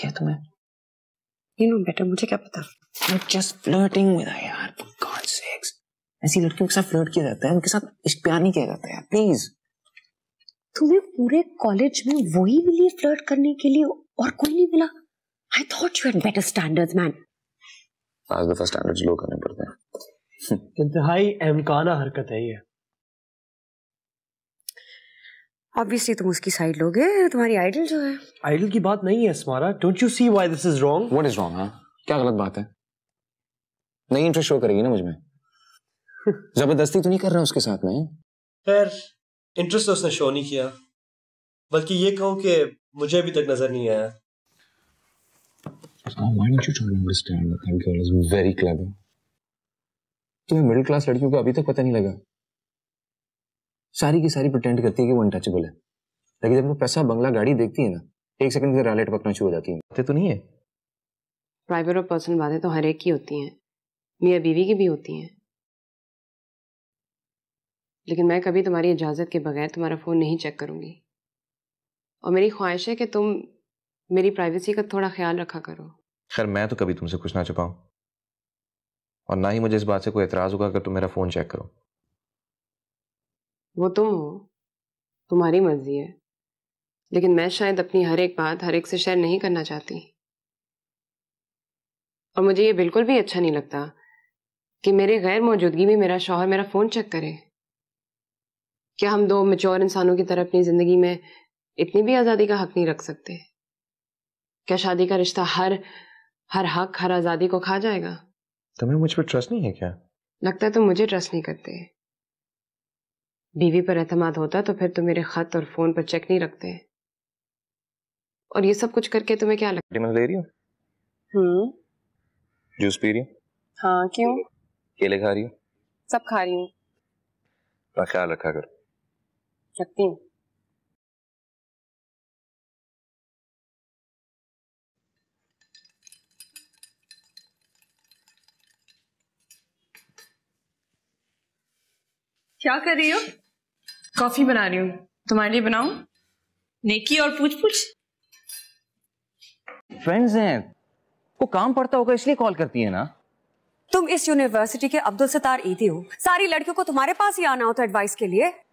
किया तुम्हें you know better मुझे क्या पता जस्ट फ्लर्टिंग विद यार फॉर गॉड सेक्स ऐसी लड़कियों के साथ फ्लर्ट किया जाता है उनके साथ इश्क प्यार नहीं किया जाता है प्लीज तुम्हें पूरे कॉलेज में वही मिली फ्लर्ट करने के लिए और कोई नहीं मिला I thought you had better standards man आज दफा स्टैंडर्ड्स लो करने पड़ते हैं इंतहाई अहमकाना हरकत है ये obviously तुम उसकी साइड लोगे तुम्हारी आइडल जो है आइडल की बात नहीं है स्मारा don't you see why this is wrong what is wrong हां क्या गलत बात है नहीं इंटरेस्ट शो करेगी ना मुझमें जबरदस्ती तो नहीं कर रहा उसके साथ में खैर इंटरेस्ट तो उसने शो नहीं किया बल्कि ये कहो कि मुझे अभी तक नजर नहीं आया Now, why don't you try to understand that that girl is very clever? तुम्हें मिडिल क्लास लड़कियों को अभी तक पता नहीं लगा सारी की सारी प्रटेंड करती है कि वो अनटचेबल है लेकिन जब वो पैसा बंगला गाड़ी देखती है ना एक सेकंड के रैलेट पकना शुरू हो जाती है बातें तो नहीं है प्राइवेट और पर्सनल बातें तो हर एक की होती हैं मियाँ बीवी की भी होती हैं लेकिन मैं कभी तुम्हारी इजाज़त के बगैर तुम्हारा फ़ोन नहीं चेक करूँगी और मेरी ख्वाहिश है कि तुम मेरी प्राइवेसी का थोड़ा ख्याल रखा करो खैर मैं तो कभी तुमसे कुछ ना छुपाऊँ और ना ही मुझे इस बात से कोई एतराज़ होगा अगर तुम मेरा फ़ोन चेक करो वो तुम हो तुम्हारी मर्जी है लेकिन मैं शायद अपनी हर एक बात हर एक से शेयर नहीं करना चाहती और मुझे ये बिल्कुल भी अच्छा नहीं लगता कि मेरे गैर मौजूदगी में मेरा शौहर मेरा फ़ोन चेक करे क्या हम दो मेच्योर इंसानों की तरह अपनी ज़िंदगी में इतनी भी आज़ादी का हक नहीं रख सकते क्या शादी का रिश्ता हर हर हक हर आज़ादी को खा जाएगा तुम्हें मुझ पर ट्रस्ट नहीं है क्या लगता है तुम मुझे ट्रस्ट नहीं करते बीवी पर अहतमाद होता तो फिर तुम मेरे खत और फोन पर चेक नहीं रखते और ये सब कुछ करके तुम्हें क्या लगता है दे रही जूस हम्म। पी रही हाँ क्यों केले खा रही हूँ सब खा रही हूँ ख्याल रखा कर सकती हूँ क्या कर रही हो कॉफी बना रही हूँ तुम्हारे लिए बनाऊ नेकी और पूछ पूछ फ्रेंड्स हैं वो काम पड़ता होगा इसलिए कॉल करती है ना तुम इस यूनिवर्सिटी के अब्दुल सतार ईदी e हो सारी लड़कियों को तुम्हारे पास ही आना होता एडवाइस के लिए